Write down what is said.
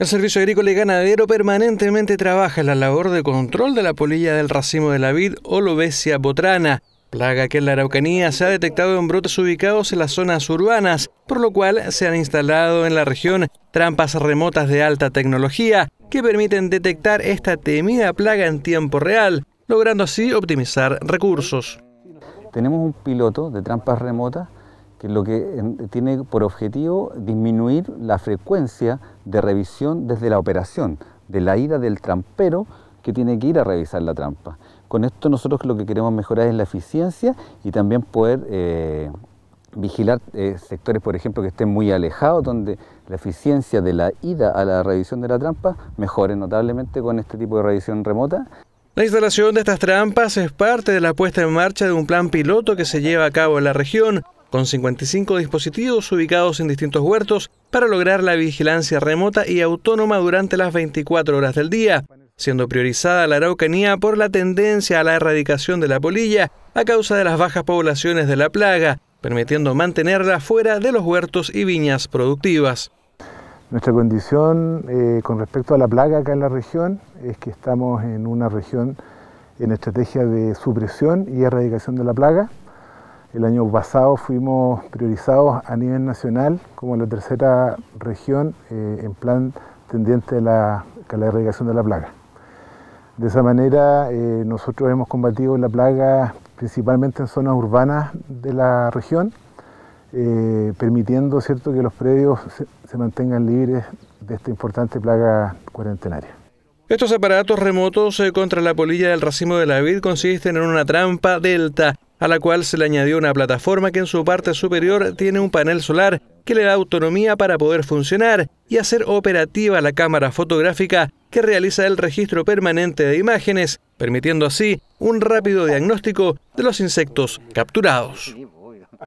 El Servicio Agrícola y Ganadero permanentemente trabaja en la labor de control de la polilla del racimo de la vid Olobesia botrana, plaga que en la Araucanía se ha detectado en brotes ubicados en las zonas urbanas, por lo cual se han instalado en la región trampas remotas de alta tecnología que permiten detectar esta temida plaga en tiempo real, logrando así optimizar recursos. Tenemos un piloto de trampas remotas que lo que tiene por objetivo disminuir la frecuencia de revisión desde la operación, de la ida del trampero que tiene que ir a revisar la trampa. Con esto nosotros lo que queremos mejorar es la eficiencia y también poder eh, vigilar eh, sectores, por ejemplo, que estén muy alejados, donde la eficiencia de la ida a la revisión de la trampa mejore notablemente con este tipo de revisión remota. La instalación de estas trampas es parte de la puesta en marcha de un plan piloto que se lleva a cabo en la región con 55 dispositivos ubicados en distintos huertos para lograr la vigilancia remota y autónoma durante las 24 horas del día, siendo priorizada la Araucanía por la tendencia a la erradicación de la polilla a causa de las bajas poblaciones de la plaga, permitiendo mantenerla fuera de los huertos y viñas productivas. Nuestra condición eh, con respecto a la plaga acá en la región es que estamos en una región en estrategia de supresión y erradicación de la plaga. El año pasado fuimos priorizados a nivel nacional como la tercera región eh, en plan tendiente a la, a erradicación de la plaga. De esa manera eh, nosotros hemos combatido la plaga principalmente en zonas urbanas de la región, eh, permitiendo cierto, que los predios se, se mantengan libres de esta importante plaga cuarentenaria. Estos aparatos remotos contra la polilla del racimo de la vid consisten en una trampa delta a la cual se le añadió una plataforma que en su parte superior tiene un panel solar que le da autonomía para poder funcionar y hacer operativa la cámara fotográfica que realiza el registro permanente de imágenes, permitiendo así un rápido diagnóstico de los insectos capturados.